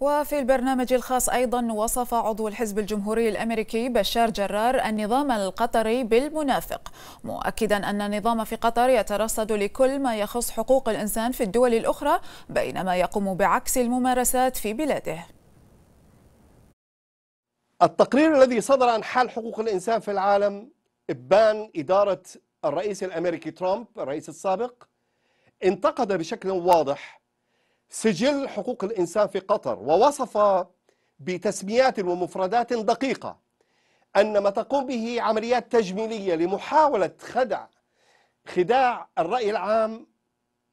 وفي البرنامج الخاص أيضا وصف عضو الحزب الجمهوري الأمريكي بشار جرار النظام القطري بالمنافق مؤكدا أن النظام في قطر يترصد لكل ما يخص حقوق الإنسان في الدول الأخرى بينما يقوم بعكس الممارسات في بلاده التقرير الذي صدر عن حال حقوق الإنسان في العالم إبان إدارة الرئيس الأمريكي ترامب الرئيس السابق انتقد بشكل واضح سجل حقوق الإنسان في قطر ووصف بتسميات ومفردات دقيقة أن ما تقوم به عمليات تجميلية لمحاولة خدع خداع الرأي العام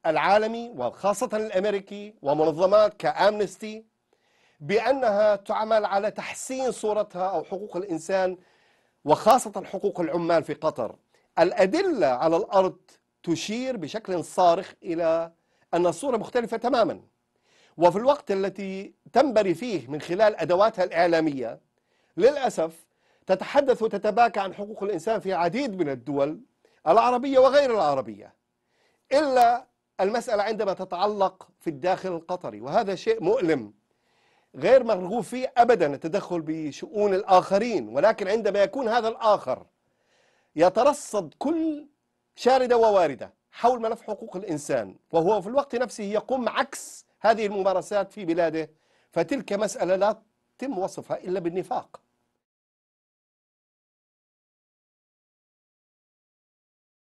العالمي وخاصة الأمريكي ومنظمات كأمنستي بأنها تعمل على تحسين صورتها أو حقوق الإنسان وخاصة حقوق العمال في قطر الأدلة على الأرض تشير بشكل صارخ إلى أن الصورة مختلفة تماما وفي الوقت التي تنبري فيه من خلال أدواتها الإعلامية للأسف تتحدث وتتباكى عن حقوق الإنسان في عديد من الدول العربية وغير العربية إلا المسألة عندما تتعلق في الداخل القطري وهذا شيء مؤلم غير مرغوب فيه أبدا التدخل بشؤون الآخرين ولكن عندما يكون هذا الآخر يترصد كل شاردة وواردة حول ملف حقوق الإنسان وهو في الوقت نفسه يقوم عكس هذه الممارسات في بلاده فتلك مسألة لا تم وصفها إلا بالنفاق